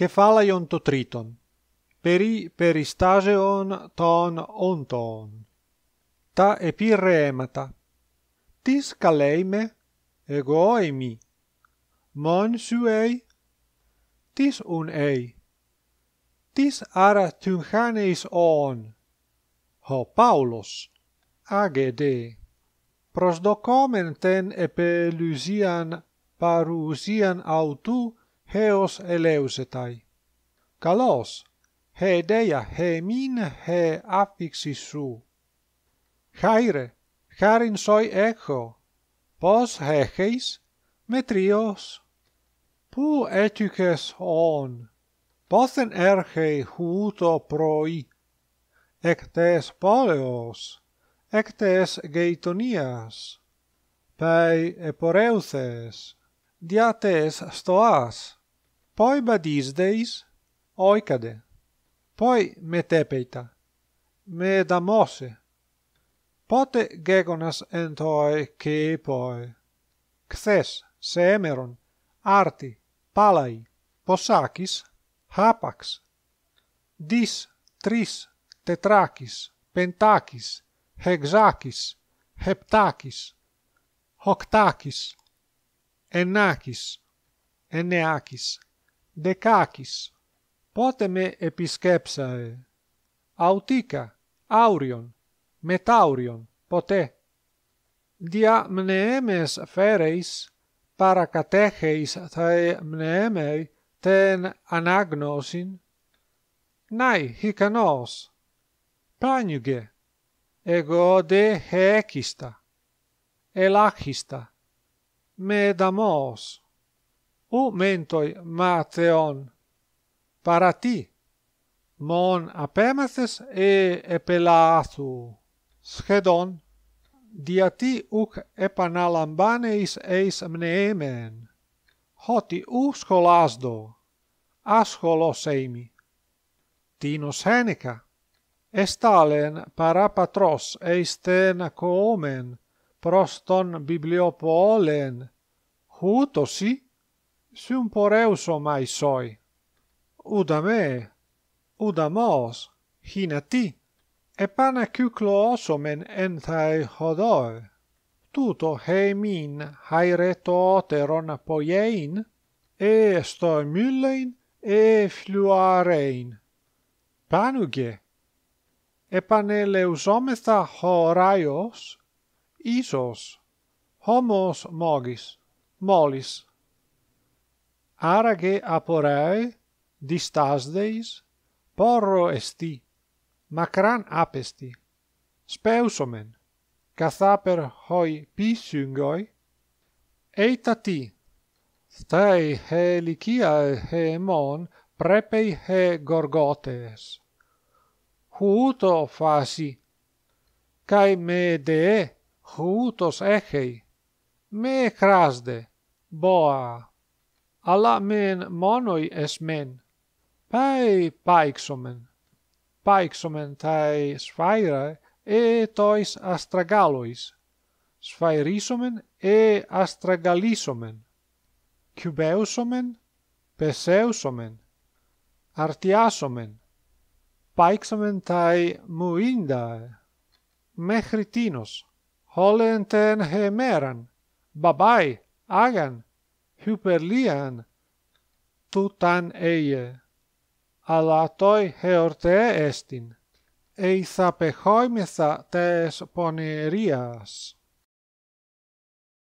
Che fala Ion Triton Peri peristageon ton onton ta epiremata tis kaleime egoeimi monsuei tis une tis aratun haneis on ho paulos age de pros dokomen ten epelusian parousian autou heos ελέουσεται. Καλός, χε ιδέα, χε μην, χε άφηξη σου. Χάιρε, χάριν σοι έχω, πώς έχεις, μετριός. Πού έτυχες όν, πόθεν έρχει χούτο πρωί, εκτές πόλεως, τές γειτονίας, παι επορεύθες, δια τες στοάς. poi badisdeis oikade poi metepeita me damose pote gegonas entoi ke poi xes semeron arti palai posakis hapax dis tris tetrakis pentakis hexakis heptakis octakis, ennakis enneakis Δεκάκης. Πότε με επισκέψαε. αυτικά αύριον Μετάουριον. Ποτέ. Δια μνεέμες φέρεις, παρακατέχεις θα μνεέμε τεν ανάγνωσιν. Ναι, χικανός. Πάνιουγε. Εγώ δε χέκιστα. Ελάχιστα. Με δαμός. U mentoi, ma theon, parati, mon apemathes e epelathu, schedon, diati uc epanalambaneis eis mnemen, hoti u scolasto, ascolos eimi. Tino Seneca, est alen parapatros eis tena coomen proston bibliopoalen, huto si, Su un poreuso mai soi u da me u da mos ginati e pana quclo somen en thai hodor tu to he min hai reto teron poeine e sto millein e fluarein panuge e panelle isos homos mogis molis arage aporae, distasdeis, porro esti, macran apesti, speusomen, catha per hoi piscingoi, eita ti, thai heliciae hemon prepei he gorgotees. Huto faci, cae me dee, hutos echei, me boa. αλλά μεν μόνοι εσμέν. Πάει παίξομεν. Πάιξομεν ταί σφαίρα ε τοις αστραγάλοις, σφαίρισομεν ε αστραγαλίσομεν, κυβέουσομεν, πεσέουσομεν, αρτιάσομεν, Πάιξομεν ταί μουίντα, μέχρι τίνος, όλεν τεν χεμέραν, μπαμπάι, άγαν, Hyperlian του ταν αλλά τοί εορτέ εστιν, εις πεχόμεθα τες πονηρίας.